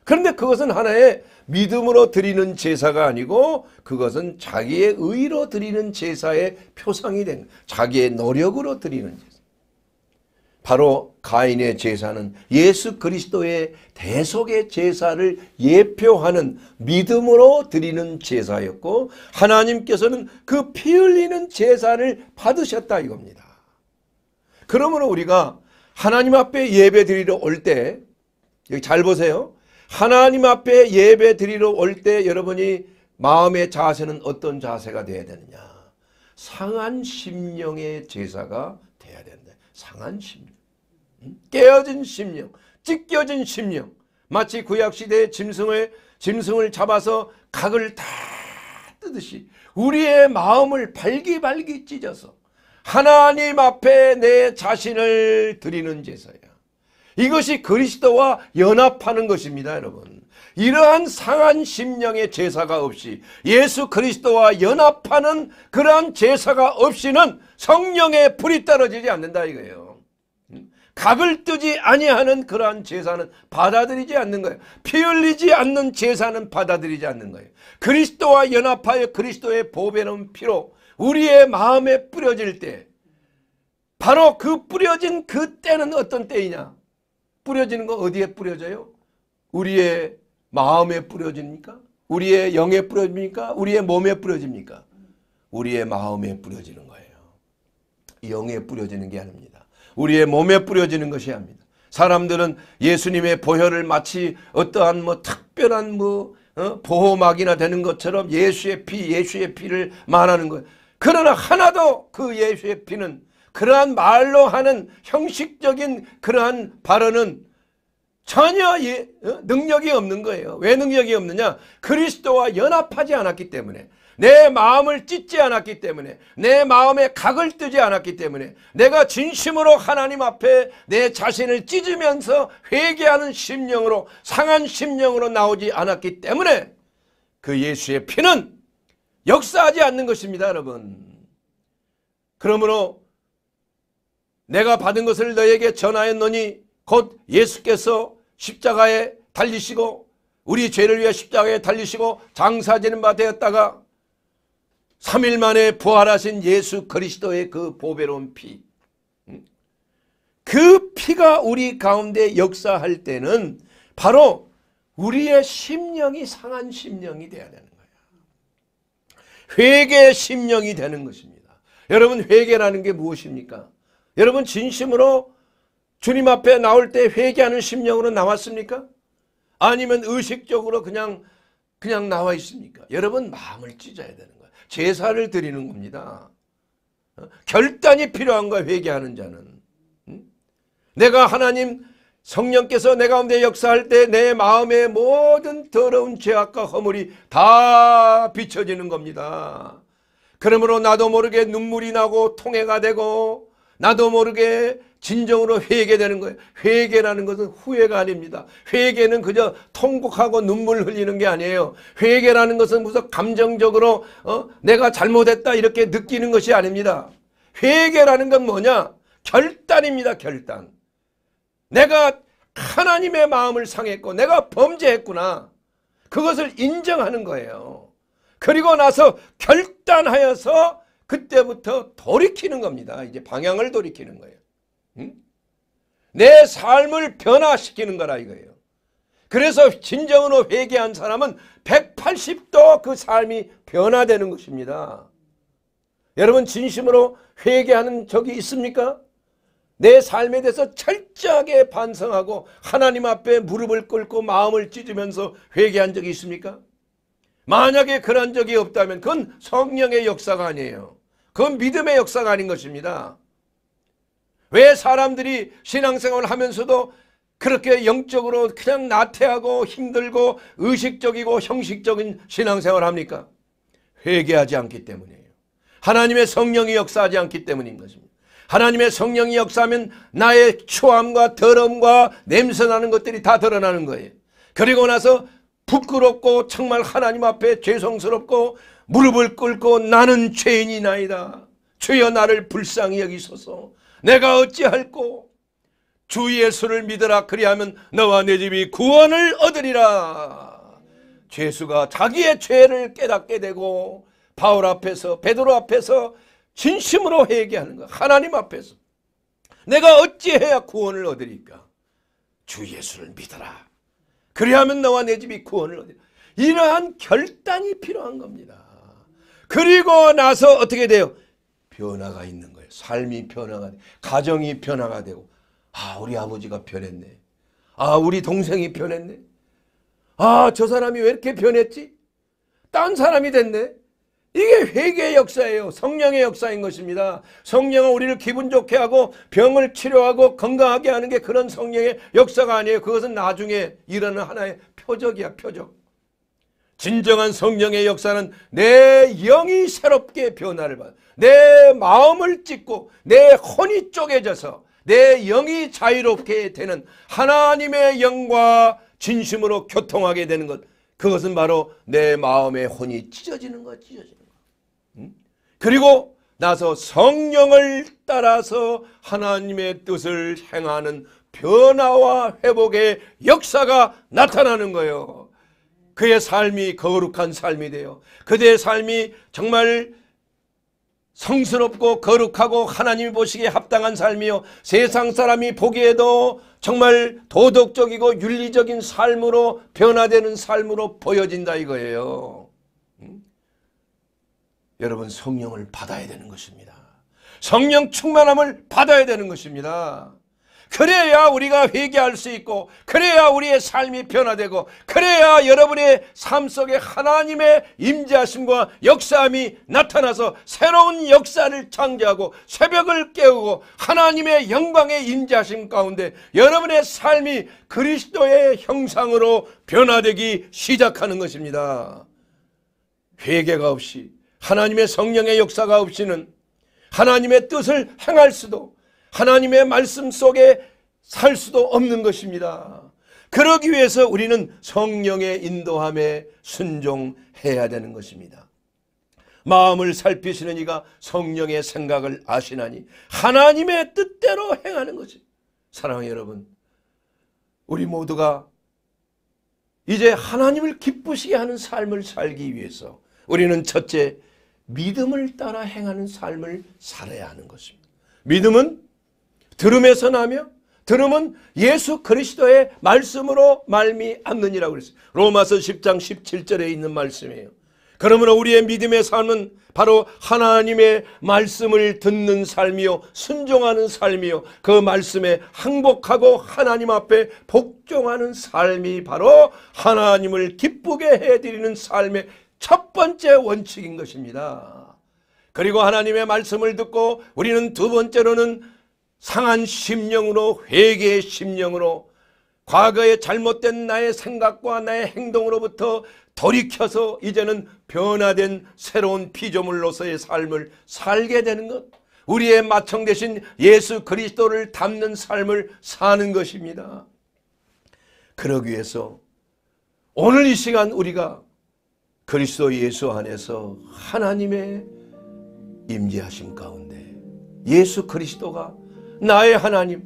그런데 그것은 하나의 믿음으로 드리는 제사가 아니고 그것은 자기의 의로 드리는 제사의 표상이 된 자기의 노력으로 드리는 제사. 바로 가인의 제사는 예수 그리스도의 대속의 제사를 예표하는 믿음으로 드리는 제사였고 하나님께서는 그 피 흘리는 제사를 받으셨다 이겁니다. 그러므로 우리가 하나님 앞에 예배 드리러 올 때 여기 잘 보세요. 하나님 앞에 예배 드리러 올 때 여러분이 마음의 자세는 어떤 자세가 돼야 되느냐. 상한 심령의 제사가 돼야 된다. 상한 심령. 깨어진 심령, 찢겨진 심령. 마치 구약시대의 짐승을, 짐승을 잡아서 각을 다 뜨듯이 우리의 마음을 발기발기 찢어서 하나님 앞에 내 자신을 드리는 제사야. 이것이 그리스도와 연합하는 것입니다, 여러분. 이러한 상한 심령의 제사가 없이 예수 그리스도와 연합하는 그러한 제사가 없이는 성령의 불이 떨어지지 않는다 이거예요. 각을 뜨지 아니하는 그러한 제사는 받아들이지 않는 거예요. 피 흘리지 않는 제사는 받아들이지 않는 거예요. 그리스도와 연합하여 그리스도의 보배는 피로 우리의 마음에 뿌려질 때 바로 그 뿌려진 그 때는 어떤 때이냐? 뿌려지는 거 어디에 뿌려져요? 우리의 마음에 뿌려집니까? 우리의 영에 뿌려집니까? 우리의 몸에 뿌려집니까? 우리의 마음에 뿌려지는 거예요. 영에 뿌려지는 게 아닙니다. 우리의 몸에 뿌려지는 것이 합니다. 사람들은 예수님의 보혈을 마치 어떠한 뭐 특별한 뭐 어? 보호막이나 되는 것처럼 예수의 피, 예수의 피를 말하는 거예요. 그러나 하나도 그 예수의 피는 그러한 말로 하는 형식적인 그러한 발언은 전혀 예, 어? 능력이 없는 거예요. 왜 능력이 없느냐? 그리스도와 연합하지 않았기 때문에. 내 마음을 찢지 않았기 때문에 내 마음에 각을 뜨지 않았기 때문에 내가 진심으로 하나님 앞에 내 자신을 찢으면서 회개하는 심령으로 상한 심령으로 나오지 않았기 때문에 그 예수의 피는 역사하지 않는 것입니다 여러분 그러므로 내가 받은 것을 너에게 전하였노니 곧 예수께서 십자가에 달리시고 우리 죄를 위해 십자가에 달리시고 장사지는 바 되었다가 3일 만에 부활하신 예수 그리스도의 그 보배로운 피. 그 피가 우리 가운데 역사할 때는 바로 우리의 심령이 상한 심령이 되어야 되는 거야. 회개 심령이 되는 것입니다. 여러분 회개라는 게 무엇입니까? 여러분 진심으로 주님 앞에 나올 때 회개하는 심령으로 나왔습니까? 아니면 의식적으로 그냥 그냥 나와 있습니까? 여러분 마음을 찢어야 되는 거예요. 제사를 드리는 겁니다. 어? 결단이 필요한 거야 회개하는 자는. 내가 하나님 성령께서 내 가운데 역사할 때 내 마음의 모든 더러운 죄악과 허물이 다 비춰지는 겁니다. 그러므로 나도 모르게 눈물이 나고 통해가 되고 나도 모르게 진정으로 회개되는 거예요. 회개라는 것은 후회가 아닙니다. 회개는 그저 통곡하고 눈물 흘리는 게 아니에요. 회개라는 것은 무슨 감정적으로 어? 내가 잘못했다 이렇게 느끼는 것이 아닙니다. 회개라는 건 뭐냐? 결단입니다. 결단. 내가 하나님의 마음을 상했고 내가 범죄했구나. 그것을 인정하는 거예요. 그리고 나서 결단하여서 그때부터 돌이키는 겁니다. 이제 방향을 돌이키는 거예요. 내 삶을 변화시키는 거라 이거예요. 그래서 진정으로 회개한 사람은 180도 그 삶이 변화되는 것입니다. 여러분 진심으로 회개하는 적이 있습니까? 내 삶에 대해서 철저하게 반성하고 하나님 앞에 무릎을 꿇고 마음을 찢으면서 회개한 적이 있습니까? 만약에 그런 적이 없다면 그건 성령의 역사가 아니에요. 그건 믿음의 역사가 아닌 것입니다. 왜 사람들이 신앙생활을 하면서도 그렇게 영적으로 그냥 나태하고 힘들고 의식적이고 형식적인 신앙생활을 합니까? 회개하지 않기 때문이에요. 하나님의 성령이 역사하지 않기 때문인 것입니다. 하나님의 성령이 역사하면 나의 초함과 더러움과 냄새나는 것들이 다 드러나는 거예요. 그리고 나서 부끄럽고 정말 하나님 앞에 죄송스럽고 무릎을 꿇고 나는 죄인이나이다. 주여 나를 불쌍히 여기소서 내가 어찌할꼬 주 예수를 믿으라 그리하면 너와 내 집이 구원을 얻으리라 죄수가 자기의 죄를 깨닫게 되고 바울 앞에서 베드로 앞에서 진심으로 회개하는 거 하나님 앞에서 내가 어찌해야 구원을 얻으리까 주 예수를 믿어라 그리하면 너와 내 집이 구원을 얻으리라 이러한 결단이 필요한 겁니다 그리고 나서 어떻게 돼요 변화가 있는 삶이 변화가 돼. 가정이 변화가 되고 아 우리 아버지가 변했네. 아 우리 동생이 변했네. 아 저 사람이 왜 이렇게 변했지? 딴 사람이 됐네. 이게 회개의 역사예요. 성령의 역사인 것입니다. 성령은 우리를 기분 좋게 하고 병을 치료하고 건강하게 하는 게 그런 성령의 역사가 아니에요. 그것은 나중에 일어나는 하나의 표적이야, 표적. 진정한 성령의 역사는 내 영이 새롭게 변화를 받아. 내 마음을 찢고 내 혼이 쪼개져서 내 영이 자유롭게 되는 하나님의 영과 진심으로 교통하게 되는 것 그것은 바로 내 마음의 혼이 찢어지는 것 찢어지는 것 음? 그리고 나서 성령을 따라서 하나님의 뜻을 행하는 변화와 회복의 역사가 나타나는 거예요 그의 삶이 거룩한 삶이 돼요 그대의 삶이 정말 성스럽고 거룩하고 하나님이 보시기에 합당한 삶이요 세상 사람이 보기에도 정말 도덕적이고 윤리적인 삶으로 변화되는 삶으로 보여진다 이거예요. 여러분 성령을 받아야 되는 것입니다. 성령 충만함을 받아야 되는 것입니다. 그래야 우리가 회개할 수 있고 그래야 우리의 삶이 변화되고 그래야 여러분의 삶 속에 하나님의 임재하심과 역사함이 나타나서 새로운 역사를 창조하고 새벽을 깨우고 하나님의 영광의 임재하심 가운데 여러분의 삶이 그리스도의 형상으로 변화되기 시작하는 것입니다. 회개가 없이 하나님의 성령의 역사가 없이는 하나님의 뜻을 행할 수도 하나님의 말씀 속에 살 수도 없는 것입니다. 그러기 위해서 우리는 성령의 인도함에 순종해야 되는 것입니다. 마음을 살피시는 이가 성령의 생각을 아시나니 하나님의 뜻대로 행하는 것이 사랑하는 여러분 우리 모두가 이제 하나님을 기쁘시게 하는 삶을 살기 위해서 우리는 첫째 믿음을 따라 행하는 삶을 살아야 하는 것입니다. 믿음은 들음에서 나며 들음은 예수 그리스도의 말씀으로 말미암느니라 그랬어요. 로마서 10장 17절에 있는 말씀이에요. 그러므로 우리의 믿음의 삶은 바로 하나님의 말씀을 듣는 삶이요 순종하는 삶이요 그 말씀에 항복하고 하나님 앞에 복종하는 삶이 바로 하나님을 기쁘게 해드리는 삶의 첫 번째 원칙인 것입니다. 그리고 하나님의 말씀을 듣고 우리는 두 번째로는 상한 심령으로 회개의 심령으로 과거의 잘못된 나의 생각과 나의 행동으로부터 돌이켜서 이제는 변화된 새로운 피조물로서의 삶을 살게 되는 것 우리의 마청 대신 예수 그리스도를 닮는 삶을 사는 것입니다. 그러기 위해서 오늘 이 시간 우리가 그리스도 예수 안에서 하나님의 임재하심 가운데 예수 그리스도가 나의 하나님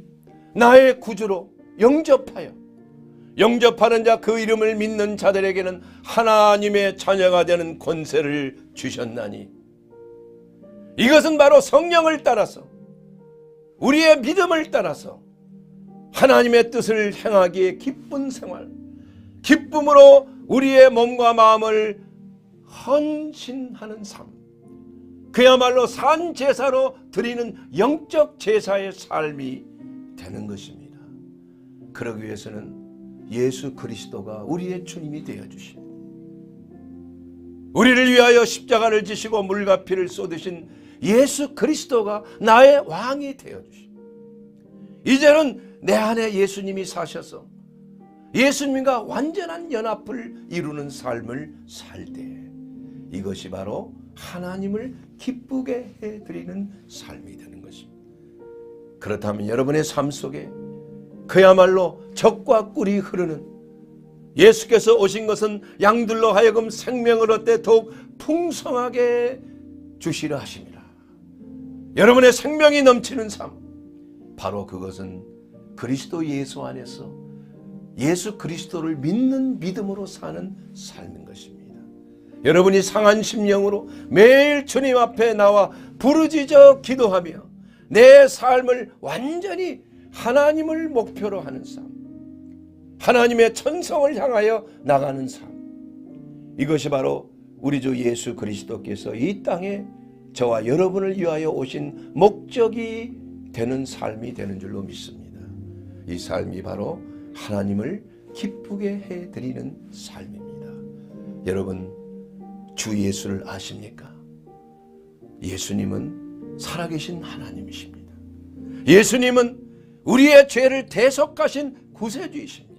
나의 구주로 영접하여 영접하는 자 그 이름을 믿는 자들에게는 하나님의 자녀가 되는 권세를 주셨나니 이것은 바로 성령을 따라서 우리의 믿음을 따라서 하나님의 뜻을 행하기에 기쁜 생활 기쁨으로 우리의 몸과 마음을 헌신하는 삶 그야말로 산 제사로 드리는 영적 제사의 삶이 되는 것입니다. 그러기 위해서는 예수 그리스도가 우리의 주님이 되어 주신 우리를 위하여 십자가를 지시고 물과 피를 쏟으신 예수 그리스도가 나의 왕이 되어 주신 이제는 내 안에 예수님이 사셔서 예수님과 완전한 연합을 이루는 삶을 살때 이것이 바로 하나님을 기쁘게 해드리는 삶이 되는 것입니다. 그렇다면 여러분의 삶 속에 그야말로 적과 꿀이 흐르는 예수께서 오신 것은 양들로 하여금 생명을 얻되 더욱 풍성하게 주시려 하십니다. 여러분의 생명이 넘치는 삶 바로 그것은 그리스도 예수 안에서 예수 그리스도를 믿는 믿음으로 사는 삶인 것입니다. 여러분이 상한 심령으로 매일 주님 앞에 나와 부르짖어 기도하며 내 삶을 완전히 하나님을 목표로 하는 삶 하나님의 천성을 향하여 나가는 삶 이것이 바로 우리 주 예수 그리스도께서 이 땅에 저와 여러분을 위하여 오신 목적이 되는 삶이 되는 줄로 믿습니다 이 삶이 바로 하나님을 기쁘게 해드리는 삶입니다 여러분 주 예수를 아십니까? 예수님은 살아계신 하나님이십니다. 예수님은 우리의 죄를 대속하신 구세주이십니다.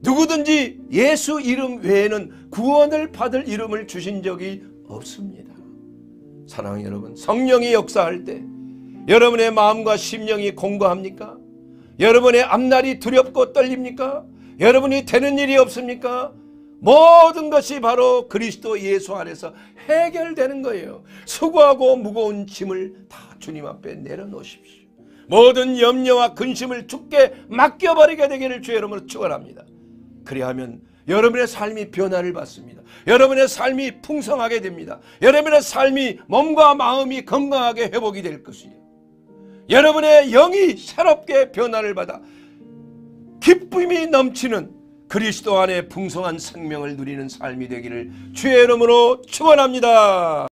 누구든지 예수 이름 외에는 구원을 받을 이름을 주신 적이 없습니다. 사랑하는 여러분, 성령이 역사할 때 여러분의 마음과 심령이 공고합니까? 여러분의 앞날이 두렵고 떨립니까? 여러분이 되는 일이 없습니까? 모든 것이 바로 그리스도 예수 안에서 해결되는 거예요. 수고하고 무거운 짐을 다 주님 앞에 내려놓으십시오. 모든 염려와 근심을 죽게 맡겨버리게 되기를 주의 이름으로 축원합니다. 그리하면 여러분의 삶이 변화를 받습니다. 여러분의 삶이 풍성하게 됩니다. 여러분의 삶이 몸과 마음이 건강하게 회복이 될 것이에요. 여러분의 영이 새롭게 변화를 받아 기쁨이 넘치는 그리스도 안에 풍성한 생명을 누리는 삶이 되기를 주의 이름으로 축원합니다.